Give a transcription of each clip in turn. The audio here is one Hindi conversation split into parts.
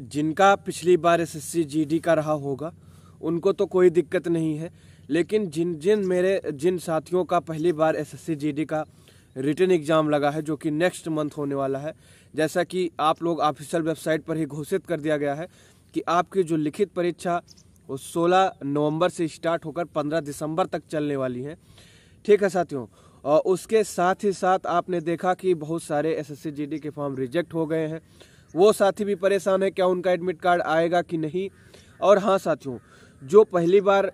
जिनका पिछली बार एस एस का रहा होगा उनको तो कोई दिक्कत नहीं है लेकिन जिन जिन मेरे जिन साथियों का पहली बार एस एस का रिटर्न एग्ज़ाम लगा है जो कि नेक्स्ट मंथ होने वाला है जैसा कि आप लोग ऑफिशियल वेबसाइट पर ही घोषित कर दिया गया है कि आपकी जो लिखित परीक्षा वो 16 नवंबर से स्टार्ट होकर 15 दिसंबर तक चलने वाली है ठीक है साथियों और उसके साथ ही साथ आपने देखा कि बहुत सारे एस एस के फॉर्म रिजेक्ट हो गए हैं वो साथी भी परेशान है क्या उनका एडमिट कार्ड आएगा कि नहीं और हाँ साथियों जो पहली बार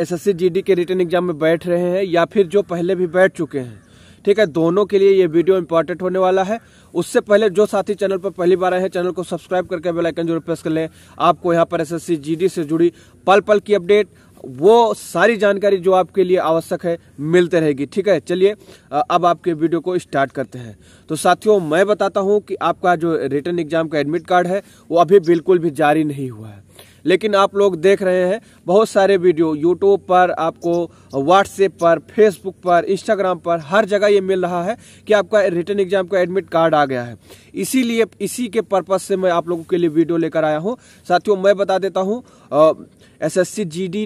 एस एस के रिटर्न एग्जाम में बैठ रहे हैं या फिर जो पहले भी बैठ चुके हैं ठीक है दोनों के लिए ये वीडियो इंपॉर्टेंट होने वाला है उससे पहले जो साथी चैनल पर पहली बार आए हैं चैनल को सब्सक्राइब करके बेल आइकन जरूर प्रेस कर लें आपको यहाँ पर एसएससी जीडी से जुड़ी पल पल की अपडेट वो सारी जानकारी जो आपके लिए आवश्यक है मिलते रहेगी ठीक है चलिए अब आपके वीडियो को स्टार्ट करते हैं तो साथियों मैं बताता हूँ कि आपका जो रिटर्न एग्जाम का एडमिट कार्ड है वो अभी बिल्कुल भी जारी नहीं हुआ है लेकिन आप लोग देख रहे हैं बहुत सारे वीडियो यूट्यूब पर आपको व्हाट्सएप पर फेसबुक पर इंस्टाग्राम पर हर जगह ये मिल रहा है कि आपका रिटर्न एग्जाम का एडमिट कार्ड आ गया है इसीलिए इसी के पर्पज से मैं आप लोगों के लिए वीडियो लेकर आया हूँ साथियों मैं बता देता हूँ एस एस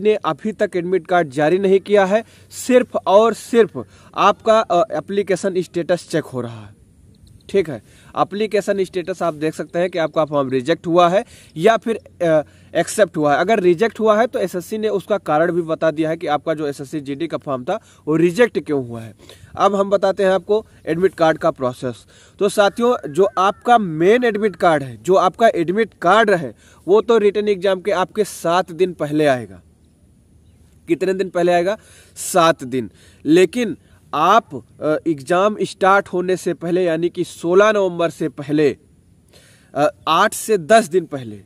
ने अभी तक एडमिट कार्ड जारी नहीं किया है सिर्फ और सिर्फ आपका एप्लीकेशन स्टेटस चेक हो रहा है ठीक है अप्लीकेशन स्टेटस आप देख सकते हैं कि आपका फॉर्म रिजेक्ट हुआ है या फिर एक्सेप्ट हुआ है अगर रिजेक्ट हुआ है तो एसएससी ने उसका कारण भी बता दिया है कि आपका जो एसएससी जीडी का फॉर्म था वो रिजेक्ट क्यों हुआ है अब हम बताते हैं आपको एडमिट कार्ड का प्रोसेस तो साथियों जो आपका मेन एडमिट कार्ड है जो आपका एडमिट कार्ड है वो तो रिटर्न एग्जाम के आपके सात दिन पहले आएगा कितने दिन पहले आएगा सात दिन लेकिन आप एग्ज़ाम स्टार्ट होने से पहले यानी कि 16 नवंबर से पहले आठ से दस दिन पहले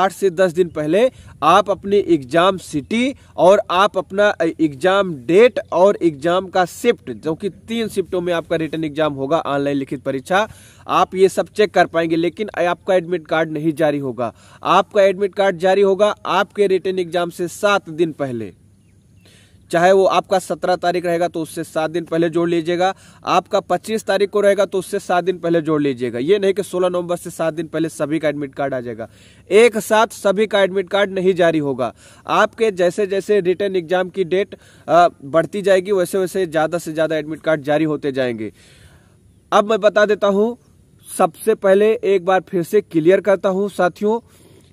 आठ से दस दिन पहले आप अपने एग्ज़ाम सिटी और आप अपना एग्ज़ाम डेट और एग्ज़ाम का शिफ्ट जो कि तीन शिफ्टों में आपका रिटर्न एग्ज़ाम होगा ऑनलाइन लिखित परीक्षा आप ये सब चेक कर पाएंगे लेकिन आपका एडमिट कार्ड नहीं जारी होगा आपका एडमिट कार्ड जारी होगा आपके रिटर्न एग्ज़ाम से सात दिन पहले चाहे वो आपका सत्रह तारीख रहेगा तो उससे सात दिन पहले जोड़ लीजिएगा आपका पच्चीस तारीख को रहेगा तो उससे सात दिन पहले जोड़ लीजिएगा ये नहीं कि सोलह नवंबर से सात दिन पहले सभी का एडमिट कार्ड आ जाएगा एक साथ सभी का एडमिट कार्ड नहीं जारी होगा आपके जैसे जैसे रिटर्न एग्जाम की डेट बढ़ती जाएगी वैसे वैसे ज़्यादा से ज़्यादा एडमिट कार्ड जारी होते जाएंगे अब मैं बता देता हूँ सबसे पहले एक बार फिर से क्लियर करता हूँ साथियों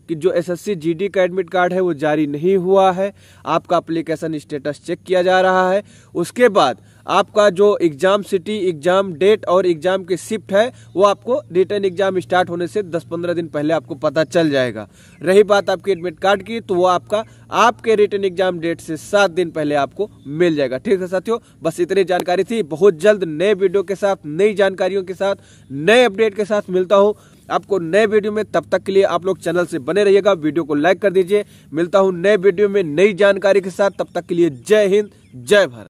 कि जो एसएससी जीडी का एडमिट कार्ड है वो जारी नहीं हुआ है आपका अप्लीकेशन स्टेटस चेक किया जा रहा है उसके बाद आपका जो एग्ज़ाम सिटी एग्ज़ाम डेट और एग्ज़ाम की शिफ्ट है वो आपको रिटर्न एग्ज़ाम स्टार्ट होने से 10-15 दिन पहले आपको पता चल जाएगा रही बात आपके एडमिट कार्ड की तो वो आपका आपके रिटर्न एग्ज़ाम डेट से सात दिन पहले आपको मिल जाएगा ठीक है साथियों बस इतनी जानकारी थी बहुत जल्द नए वीडियो के साथ नई जानकारियों के साथ नए अपडेट के साथ मिलता हूँ आपको नए वीडियो में तब तक के लिए आप लोग चैनल से बने रहिएगा वीडियो को लाइक कर दीजिए मिलता हूं नए वीडियो में नई जानकारी के साथ तब तक के लिए जय हिंद जय भारत